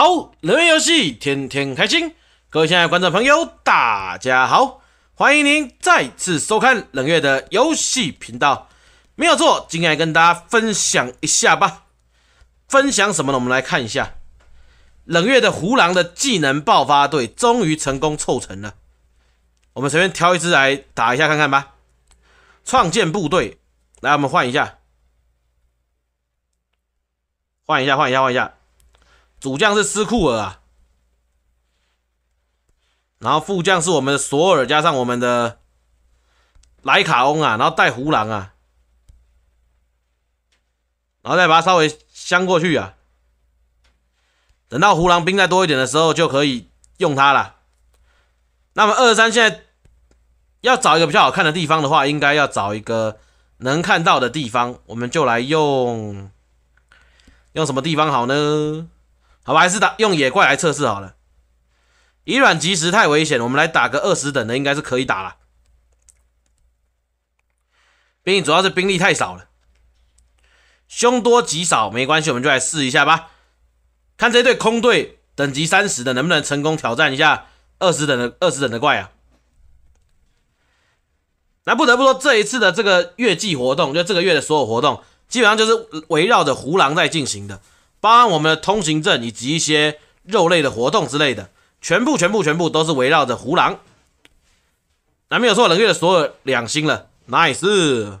好，冷月游戏天天开心，各位亲爱的观众朋友，大家好，欢迎您再次收看冷月的游戏频道。没有错，今天来跟大家分享一下吧。分享什么呢？我们来看一下冷月的胡狼的技能爆发队终于成功凑成了，我们随便挑一支来打一下看看吧。创建部队，来，我们换一下，换一下，换一下，换一下。主将是斯库尔啊，然后副将是我们的索尔，加上我们的莱卡翁啊，然后带胡狼啊，然后再把它稍微镶过去啊。等到胡狼兵再多一点的时候，就可以用它了。那么二三现在要找一个比较好看的地方的话，应该要找一个能看到的地方。我们就来用用什么地方好呢？好，吧，还是打用野怪来测试好了。以卵击石太危险，我们来打个二十等的，应该是可以打了。兵竟主要是兵力太少了，凶多吉少，没关系，我们就来试一下吧。看这一队空队等级三十的能不能成功挑战一下二十等的二十等的怪啊。那不得不说，这一次的这个月季活动，就这个月的所有活动，基本上就是围绕着胡狼在进行的。包含我们的通行证以及一些肉类的活动之类的，全部、全部、全部都是围绕着胡狼。哪没有错，冷月的所有两星了，nice。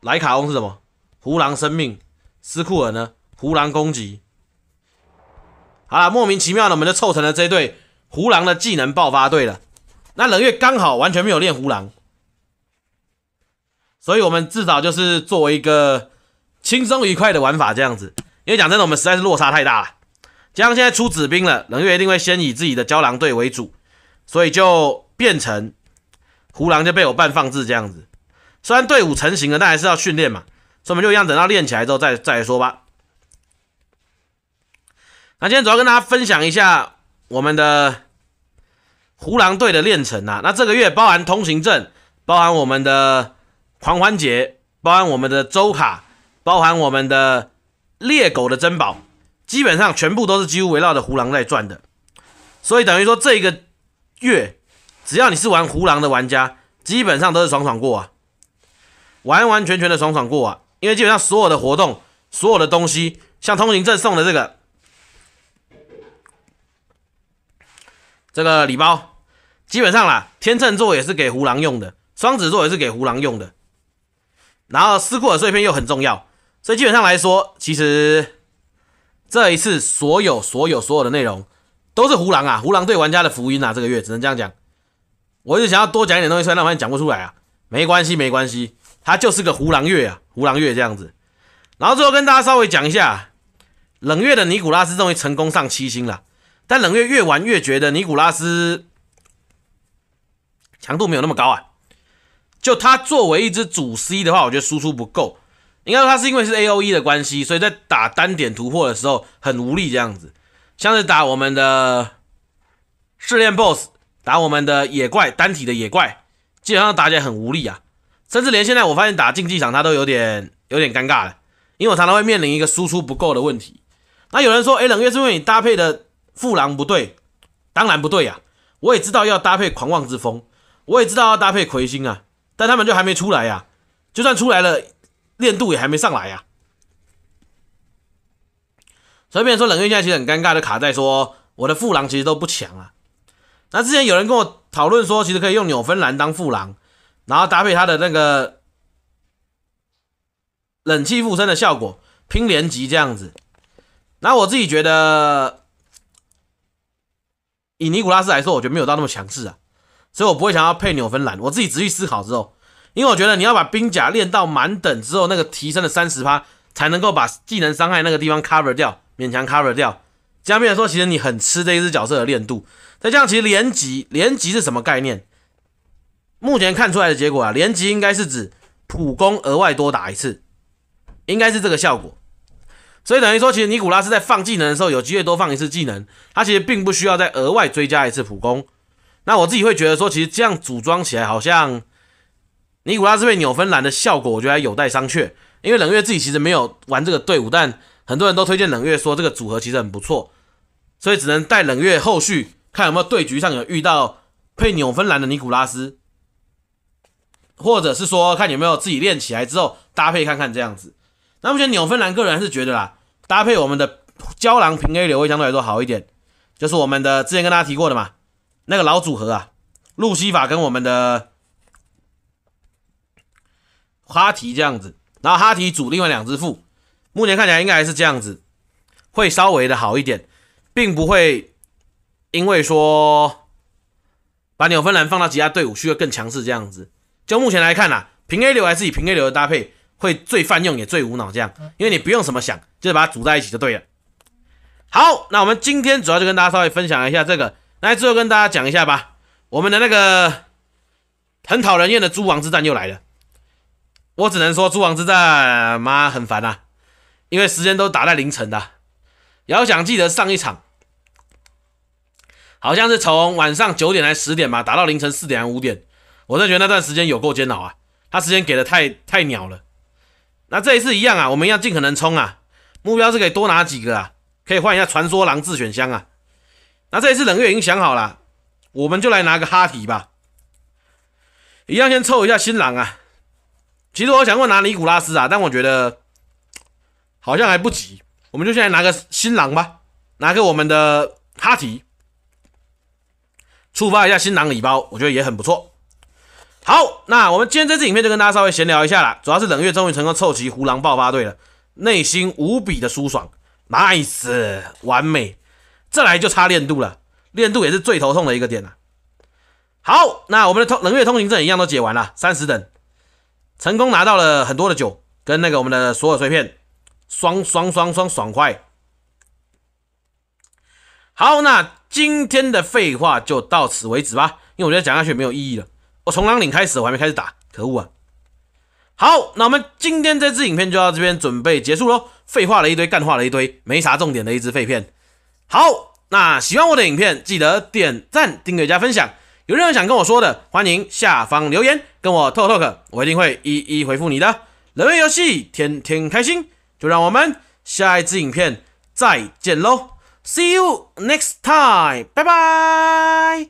莱卡翁是什么？胡狼生命，斯库尔呢？胡狼攻击。好了，莫名其妙的我们就凑成了这对胡狼的技能爆发队了。那冷月刚好完全没有练胡狼，所以我们至少就是作为一个。轻松愉快的玩法这样子，因为讲真的，我们实在是落差太大了。加上现在出子兵了，冷月一定会先以自己的胶囊队为主，所以就变成胡狼就被我半放置这样子。虽然队伍成型了，但还是要训练嘛，所以我们就一样，等到练起来之后再再说吧。那今天主要跟大家分享一下我们的胡狼队的练成啊。那这个月包含通行证，包含我们的狂欢节，包含我们的周卡。包含我们的猎狗的珍宝，基本上全部都是几乎围绕着胡狼在转的，所以等于说这个月，只要你是玩胡狼的玩家，基本上都是爽爽过啊，完完全全的爽爽过啊，因为基本上所有的活动、所有的东西，像通行证送的这个这个礼包，基本上啦，天秤座也是给胡狼用的，双子座也是给胡狼用的，然后斯库尔碎片又很重要。所以基本上来说，其实这一次所有、所有、所有的内容都是胡狼啊！胡狼对玩家的福音啊！这个月只能这样讲。我直想要多讲一点东西出来，但我发现讲不出来啊。没关系，没关系，它就是个胡狼月啊，胡狼月这样子。然后最后跟大家稍微讲一下，冷月的尼古拉斯终于成功上七星了。但冷月越玩越觉得尼古拉斯强度没有那么高啊。就他作为一只主 C 的话，我觉得输出不够。应该说他是因为是 A O E 的关系，所以在打单点突破的时候很无力这样子。像是打我们的试炼 BOSS，打我们的野怪单体的野怪，基本上打起来很无力啊。甚至连现在我发现打竞技场他都有点有点尴尬了，因为我常常会面临一个输出不够的问题。那有人说，哎，冷月是因为你搭配的副狼不对，当然不对呀。我也知道要搭配狂妄之风，我也知道要搭配魁星啊，但他们就还没出来呀。就算出来了。练度也还没上来呀，所以说冷月现在其实很尴尬的卡在说我的副狼其实都不强啊。那之前有人跟我讨论说，其实可以用纽芬兰当副狼，然后搭配他的那个冷气附身的效果拼连击这样子。那我自己觉得，以尼古拉斯来说，我觉得没有到那么强势啊，所以我不会想要配纽芬兰。我自己仔细思考之后。因为我觉得你要把兵甲练到满等之后，那个提升的三十趴才能够把技能伤害那个地方 cover 掉，勉强 cover 掉。加起来说，其实你很吃这一只角色的练度。再这样，其实连级连级是什么概念？目前看出来的结果啊，连级应该是指普攻额外多打一次，应该是这个效果。所以等于说，其实尼古拉斯在放技能的时候，有机会多放一次技能，他其实并不需要再额外追加一次普攻。那我自己会觉得说，其实这样组装起来好像。尼古拉斯配纽芬兰的效果，我觉得还有待商榷。因为冷月自己其实没有玩这个队伍，但很多人都推荐冷月说这个组合其实很不错，所以只能带冷月后续看有没有对局上有遇到配纽芬兰的尼古拉斯，或者是说看有没有自己练起来之后搭配看看这样子。那目前纽芬兰个人是觉得啦，搭配我们的胶囊平 A 流会相对来说好一点，就是我们的之前跟大家提过的嘛，那个老组合啊，路西法跟我们的。哈提这样子，然后哈提组另外两只副，目前看起来应该还是这样子，会稍微的好一点，并不会因为说把纽芬兰放到其他队伍需要更强势这样子。就目前来看啊，平 A 流还是以平 A 流的搭配会最泛用也最无脑这样，因为你不用什么想，就是把它组在一起就对了。好，那我们今天主要就跟大家稍微分享一下这个，那最后跟大家讲一下吧，我们的那个很讨人厌的诸王之战又来了。我只能说诸王之战妈很烦呐，因为时间都打在凌晨的。遥想记得上一场，好像是从晚上九点还十点吧，打到凌晨四点还五点，我真觉得那段时间有够煎熬啊。他时间给的太太鸟了。那这一次一样啊，我们要尽可能冲啊，目标是可以多拿几个啊，可以换一下传说狼自选箱啊。那这一次冷月已经想好了，我们就来拿个哈提吧。一样先凑一下新狼啊。其实我想问拿尼古拉斯啊，但我觉得好像还不急，我们就先来拿个新郎吧，拿个我们的哈提，触发一下新郎礼包，我觉得也很不错。好，那我们今天这支影片就跟大家稍微闲聊一下了，主要是冷月终于成功凑齐胡狼爆发队了，内心无比的舒爽，nice，完美，再来就差练度了，练度也是最头痛的一个点了。好，那我们的通冷月通行证一样都解完了，三十等。成功拿到了很多的酒，跟那个我们的所有碎片，双双双双爽快。好，那今天的废话就到此为止吧，因为我觉得讲下去没有意义了。我从狼岭开始，我还没开始打，可恶啊！好，那我们今天这支影片就到这边准备结束喽，废话了一堆，干话了一堆，没啥重点的一支废片。好，那喜欢我的影片，记得点赞、订阅加分享。有任何想跟我说的，欢迎下方留言跟我 talk，我一定会一一回复你的。人类游戏，天天开心，就让我们下一支影片再见喽，see you next time，拜拜。